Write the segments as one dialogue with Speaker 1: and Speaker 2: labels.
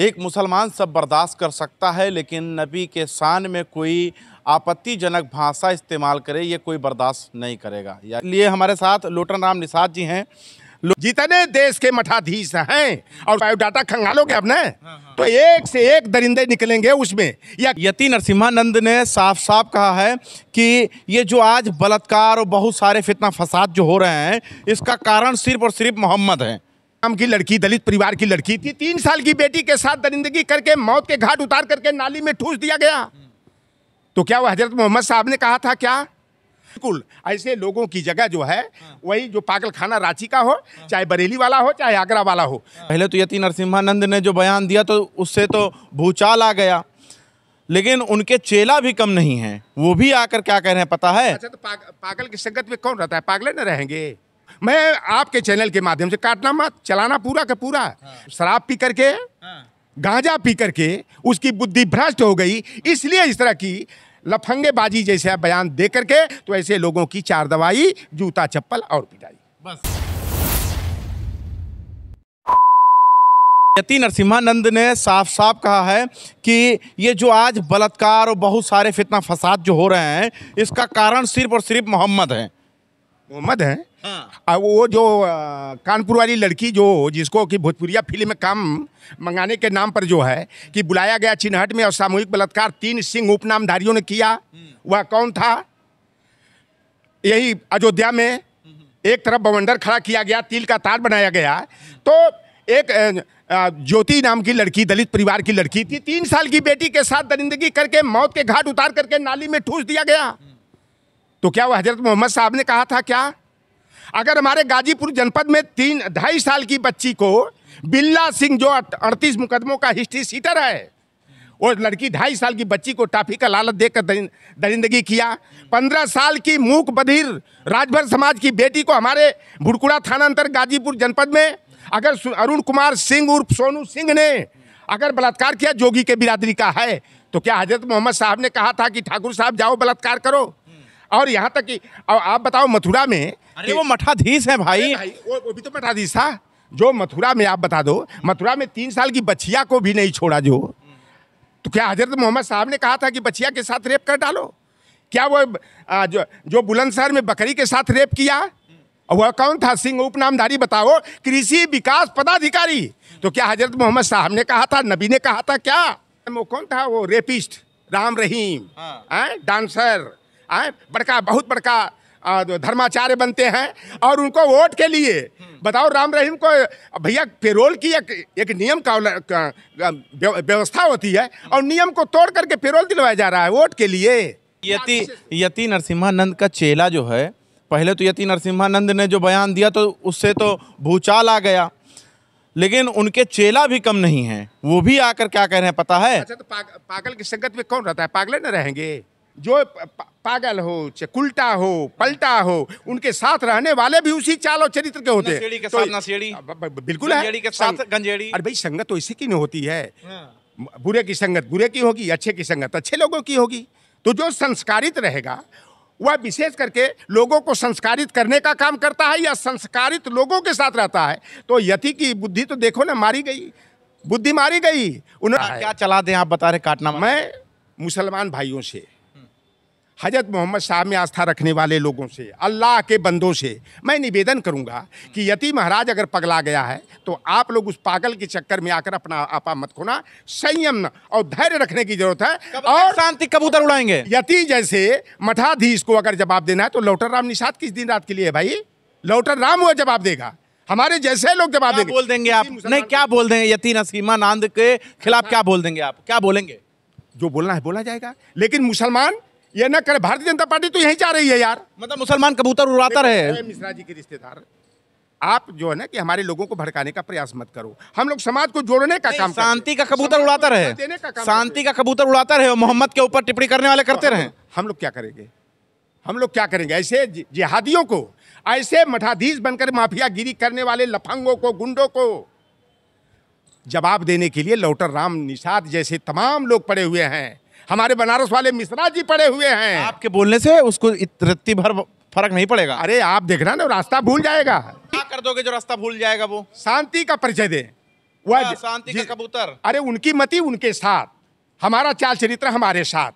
Speaker 1: एक मुसलमान सब बर्दाश्त कर सकता है लेकिन नबी के शान में कोई आपत्तिजनक भाषा इस्तेमाल करे ये कोई बर्दाश्त नहीं करेगा इसलिए हमारे साथ लोटन राम निषाद जी हैं जितने देश के मठाधीश हैं और बायोडाटा खंगालोगे अपने हाँ हाँ। तो एक से एक दरिंदे निकलेंगे उसमें या यति नरसिम्हानंद ने साफ साफ कहा है कि ये जो आज बलात्कार और बहुत सारे फितना फसाद जो हो रहे हैं इसका कारण सिर्फ और सिर्फ मोहम्मद है हम की लड़की दलित परिवार की लड़की थी तीन साल की बेटी
Speaker 2: के साथ दरिंदगी करके मौत के घाट उतार करके नाली में ठूस दिया गया तो क्या वो हजरत मोहम्मद साहब ने कहा था क्या बिल्कुल ऐसे लोगों की जगह जो है वही जो पागल खाना रांची का हो चाहे बरेली वाला हो चाहे आगरा वाला हो
Speaker 1: पहले तो यती नरसिम्हानंद ने जो बयान दिया तो उससे तो भूचाल आ गया लेकिन उनके चेला भी कम नहीं है वो भी आकर क्या कह रहे हैं पता है अच्छा
Speaker 2: तो पाग, पागल की संगत में कौन रहता है पागले न रहेंगे मैं आपके चैनल के माध्यम से काटना मत चलाना पूरा का पूरा हाँ। शराब पी करके हाँ। गांजा पी करके उसकी बुद्धि भ्रष्ट हो गई इसलिए इस तरह की लफंगेबाजी जैसे बयान दे करके तो ऐसे लोगों की चार दवाई जूता चप्पल और पिटाई
Speaker 1: बस यति नरसिम्हानंद ने साफ साफ कहा है कि ये जो आज बलात्कार और बहुत सारे फितना फसाद जो हो रहे हैं इसका कारण सिर्फ और सिर्फ मोहम्मद है मोहम्मद है हाँ।
Speaker 2: वो जो कानपुर वाली लड़की जो जिसको कि भोजपुरिया फिल्म में काम मंगाने के नाम पर जो है कि बुलाया गया चिन्हट में और सामूहिक बलात्कार तीन सिंह उपनामधारियों ने किया हम्म। वह कौन था यही अयोध्या में हम्म। एक तरफ बवंडर खड़ा किया गया तिल का तार बनाया गया तो एक ज्योति नाम की लड़की दलित परिवार की लड़की थी तीन साल की बेटी के साथ दरिंदगी करके मौत के घाट उतार करके नाली में ठूस दिया गया हम्म। तो क्या वह हजरत मोहम्मद साहब ने कहा था क्या अगर हमारे गाजीपुर जनपद में तीन ढाई साल की बच्ची को बिल्ला सिंह जो अड़तीस मुकदमों का हिस्ट्री सीटर है वो लड़की ढाई साल की बच्ची को टाफी का लालच देकर दरिंदगी किया पंद्रह साल की मूक बधिर राजभर समाज की बेटी को हमारे भुड़कुड़ा थाना अंतर गाजीपुर जनपद में अगर अरुण कुमार सिंह उर्फ सोनू सिंह ने अगर बलात्कार किया जोगी के बिरादरी का है तो क्या हजरत मोहम्मद साहब ने कहा था कि ठाकुर साहब जाओ बलात्कार करो और यहाँ तक कि आप बताओ मथुरा में अरे वो मठाधीश है भाई, भाई वो, वो भी तो मठाधीश था जो मथुरा में आप बता दो मथुरा में तीन साल की बच्चिया को भी नहीं छोड़ा जो तो क्या हजरत तो मोहम्मद साहब ने कहा था कि बच्चिया के साथ रेप कर डालो क्या वो आ, जो जो बुलंदशहर में बकरी के साथ रेप किया वह कौन था सिंह उप नामधारी बताओ कृषि विकास पदाधिकारी तो क्या हजरत तो मोहम्मद साहब ने कहा था नबी ने कहा था क्या वो कौन था वो रेपिस्ट राम रहीम हाँ। डांसर आए बड़का बहुत बड़का धर्माचार्य बनते हैं और उनको वोट के लिए बताओ राम रहीम को भैया पेरोल की एक एक नियम का व्यवस्था होती है और नियम को तोड़ करके पेरोल दिलवाया जा रहा है वोट के लिए
Speaker 1: यति यति नरसिम्हानंद का चेला जो है पहले तो यति नरसिम्हानंद ने जो बयान दिया तो उससे तो भूचाल आ गया लेकिन उनके चेला भी कम नहीं है वो भी आकर क्या कह रहे हैं पता है अच्छा तो
Speaker 2: पाग, पागल की संगत में कौन रहता है पागले न रहेंगे जो पागल हो चकुलटा हो पलटा हो उनके साथ रहने वाले भी उसी चाल और चरित्र के होते तो बिल्कुल है अरे भाई संगत तो की नहीं होती है हाँ। बुरे की संगत बुरे की होगी अच्छे की संगत अच्छे लोगों की होगी तो जो संस्कारित रहेगा वह विशेष करके लोगों को संस्कारित करने का काम करता है या संस्कारित लोगों के साथ रहता है तो यति की बुद्धि तो देखो ना मारी गई बुद्धि मारी गई उन्होंने क्या चला दें आप बता रहे काटना मैं मुसलमान भाइयों से हजरत मोहम्मद शाह में आस्था रखने वाले लोगों से अल्लाह के बंदों से मैं निवेदन करूंगा कि यति महाराज अगर पगला गया है तो आप लोग उस पागल के चक्कर में आकर अपना आपा मत खोना संयम और धैर्य रखने की जरूरत है और शांति कबूतर उड़ाएंगे यति जैसे मठाधीश को अगर जवाब देना है तो लौटर राम निषाद किस दिन रात के लिए भाई लौटर राम वो
Speaker 1: जवाब देगा हमारे जैसे लोग जवाब देंगे बोल देंगे आप नहीं क्या बोल देंगे यति नसीमा नांद के खिलाफ क्या बोल देंगे आप क्या बोलेंगे जो बोलना है बोला जाएगा लेकिन मुसलमान ये
Speaker 2: ना करे भारतीय जनता पार्टी तो यही जा रही है यार मतलब मुसलमान कबूतर उड़ाता रहे मिश्रा जी के रिश्तेदार आप जो है ना कि हमारे लोगों को भड़काने का प्रयास मत करो हम लोग समाज को जोड़ने का काम शांति का कबूतर उड़ाता रहे शांति का कबूतर उड़ाता रहे मोहम्मद के ऊपर टिप्पणी करने वाले करते रहे हम लोग क्या करेंगे हम लोग क्या करेंगे ऐसे जिहादियों को ऐसे मठाधीश बनकर माफिया गिरी करने वाले लफंगों को गुंडों को जवाब देने के लिए लौटर राम निषाद जैसे तमाम लोग पड़े हुए हैं हमारे बनारस वाले मिश्रा जी पड़े हुए हैं
Speaker 1: आपके बोलने से उसको रत्ती भर फर्क नहीं पड़ेगा अरे आप देखना ना रास्ता भूल जाएगा क्या कर दोगे जो रास्ता भूल जाएगा वो शांति का परिचय दे वह शांति का कबूतर
Speaker 2: अरे उनकी मती उनके साथ हमारा चाल चरित्र हमारे साथ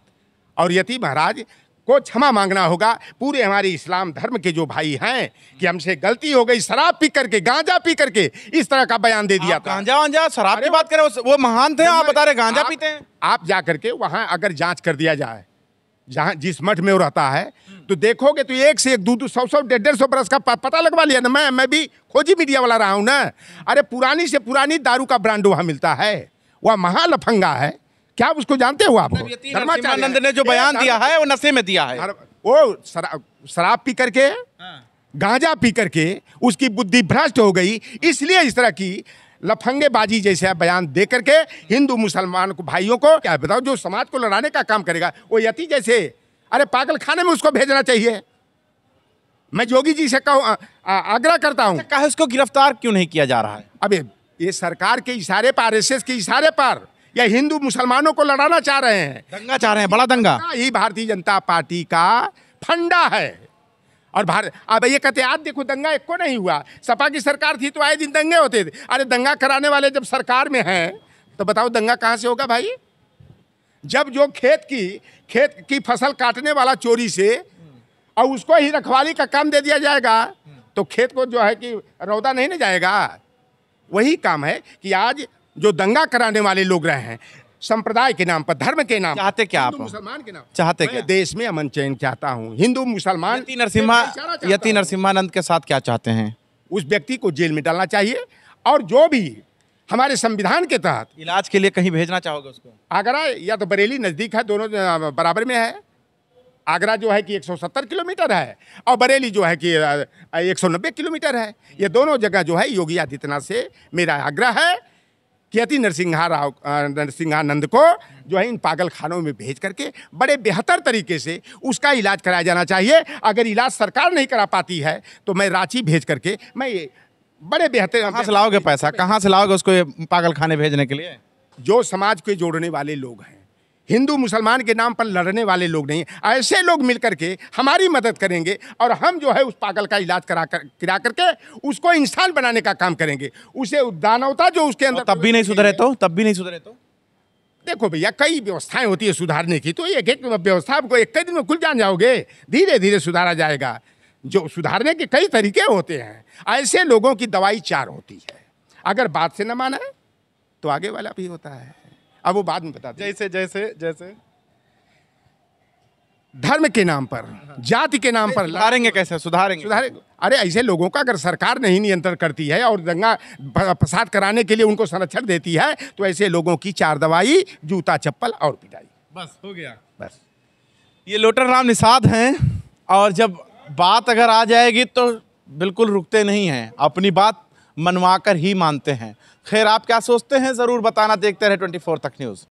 Speaker 2: और यति महाराज को क्षमा मांगना होगा पूरे हमारे इस्लाम धर्म के जो भाई हैं कि हमसे गलती हो गई शराब पी करके गांजा पी करके इस तरह का बयान दे दिया था गांजा वांजा शराब की बात करें वो महान थे आप बता रहे गांजा पीते हैं आप जा करके वहां अगर जांच कर दिया जाए जहाँ जिस मठ में वो रहता है तो देखोगे तो एक से एक दो दो सौ सौ डेढ़ डेढ़ सौ बरस का पता लगवा लिया ना मैं मैं भी खोजी मीडिया वाला रहा हूँ ना अरे पुरानी से पुरानी दारू का ब्रांड वहाँ मिलता है वह महालफंगा है क्या उसको जानते हो आप धर्माचार्य ने जो बयान दिया है वो नशे में दिया है वो शराब पी करके हाँ। गांजा पी करके उसकी बुद्धि भ्रष्ट हो गई इसलिए इस तरह की लफंगेबाजी जैसे बयान दे करके हिंदू मुसलमान को भाइयों को क्या बताओ जो समाज को लड़ाने का काम करेगा वो यति जैसे अरे पागल खाने में उसको भेजना चाहिए मैं योगी जी से कहूँ आग्रह करता हूँ अच्छा, कहा उसको गिरफ्तार क्यों नहीं किया जा रहा है अब ये सरकार के इशारे पर आर के इशारे पर या हिंदू मुसलमानों को लड़ाना चाह रहे हैं दंगा चाह रहे हैं बड़ा दंगा ही भारतीय जनता पार्टी का फंडा है और भारत अब ये कहते आज देखो दंगा एक को नहीं हुआ सपा की सरकार थी तो आए दिन दंगे होते थे अरे दंगा कराने वाले जब सरकार में हैं तो बताओ दंगा कहाँ से होगा भाई जब जो खेत की खेत की फसल काटने वाला चोरी से और उसको ही रखवाली का काम दे दिया जाएगा तो खेत को जो है कि रौदा नहीं ना जाएगा वही काम है कि आज जो दंगा कराने वाले लोग रहे हैं संप्रदाय के नाम पर धर्म के नाम चाहते क्या आप मुसलमान के नाम चाहते क्या देश में अमन चैन चाहता हूँ हिंदू मुसलमान नरसिम्हा यति नरसिम्हानंद के साथ क्या चाहते हैं उस व्यक्ति को जेल में डालना चाहिए और जो भी हमारे संविधान के तहत
Speaker 1: इलाज के लिए कहीं भेजना चाहोगे उसको
Speaker 2: आगरा या तो बरेली नज़दीक है दोनों बराबर में है आगरा जो है कि 170 किलोमीटर है और बरेली जो है कि 190 किलोमीटर है ये दोनों जगह जो है योगी आदित्यनाथ से मेरा आग्रह है कियति नरसिंहा राव नरसिंहानंद को जो है इन पागल खानों में भेज करके बड़े बेहतर तरीके से उसका इलाज कराया जाना चाहिए अगर इलाज सरकार नहीं करा पाती है तो मैं रांची भेज करके मैं ये बड़े बेहतर कहाँ से लाओगे पैसा कहाँ से लाओगे उसको ये पागल खाने भेजने के लिए जो समाज के जोड़ने वाले लोग हैं हिंदू मुसलमान के नाम पर लड़ने वाले लोग नहीं ऐसे लोग मिलकर के हमारी मदद करेंगे और हम जो है उस पागल का इलाज करा कर करा करके उसको इंसान बनाने का काम करेंगे उसे दानवता जो उसके अंदर तब भी नहीं सुधरे तो तब भी नहीं सुधरे तो देखो भैया कई व्यवस्थाएं होती है सुधारने की तो एक एक व्यवस्था आपको एक कई दिन में खुल जान जाओगे धीरे धीरे सुधारा जाएगा जो सुधारने के कई तरीके होते हैं ऐसे लोगों की दवाई चार होती है अगर बात से न माना है, तो आगे वाला भी होता है अब वो बाद में बता
Speaker 1: जैसे जैसे जैसे
Speaker 2: धर्म के नाम पर जाति के नाम पर लारेंगे कैसे सुधारेंगे सुधारेंगे अरे ऐसे लोगों का अगर सरकार नहीं नियंत्रण करती है और दंगा फसाद कराने के लिए उनको संरक्षण देती है तो ऐसे लोगों की चार दवाई जूता
Speaker 1: चप्पल और पिटाई बस हो गया बस ये लोटर राम निषाद हैं और जब बात अगर आ जाएगी तो बिल्कुल रुकते नहीं हैं अपनी बात मनवाकर ही मानते हैं खैर आप क्या सोचते हैं ज़रूर बताना देखते रहे ट्वेंटी तक न्यूज़